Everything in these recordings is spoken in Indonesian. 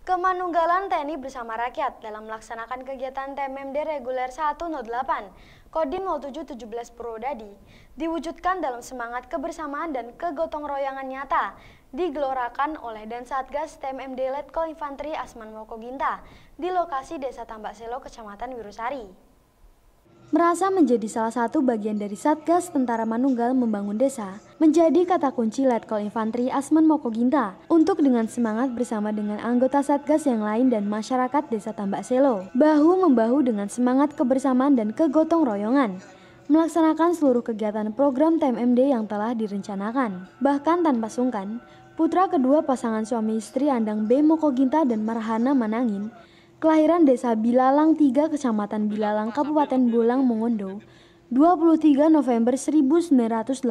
Kemanunggalan TNI bersama rakyat dalam melaksanakan kegiatan TMMD Reguler 108 Kodim 0717 Purwodadi diwujudkan dalam semangat kebersamaan dan kegotong royangan nyata digelorakan oleh dan Satgas TMMD Letkol Infanteri Asman Moko Ginta di lokasi Desa Tambak Selo, Kecamatan Wirusari. Merasa menjadi salah satu bagian dari Satgas Tentara Manunggal Membangun Desa, menjadi kata kunci Letkol Infanteri Asman Mokoginta untuk dengan semangat bersama dengan anggota Satgas yang lain dan masyarakat Desa Tambak Selo, bahu-membahu dengan semangat kebersamaan dan kegotong royongan melaksanakan seluruh kegiatan program TMMD yang telah direncanakan. Bahkan tanpa sungkan, putra kedua pasangan suami istri Andang B. Mokoginta dan Marhana Manangin, kelahiran desa Bilalang 3, Kecamatan Bilalang, Kabupaten Bolang, Mongondo, 23 November 1980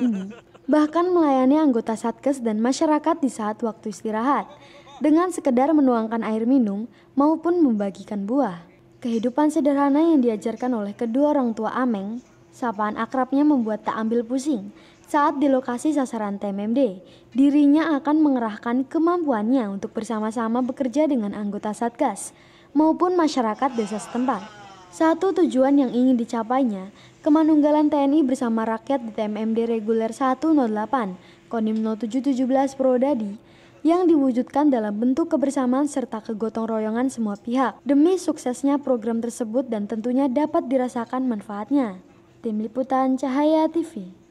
ini bahkan melayani anggota Satkes dan masyarakat di saat waktu istirahat dengan sekedar menuangkan air minum maupun membagikan buah. Kehidupan sederhana yang diajarkan oleh kedua orang tua Ameng, sapaan akrabnya membuat tak ambil pusing saat di lokasi sasaran TMMD. Dirinya akan mengerahkan kemampuannya untuk bersama-sama bekerja dengan anggota Satgas maupun masyarakat desa setempat. Satu tujuan yang ingin dicapainya, Kemanunggalan TNI bersama rakyat di TMMD Reguler 108, Kodim 0717 Prodadi, yang diwujudkan dalam bentuk kebersamaan serta kegotong royongan semua pihak demi suksesnya program tersebut dan tentunya dapat dirasakan manfaatnya. Tim Liputan Cahaya TV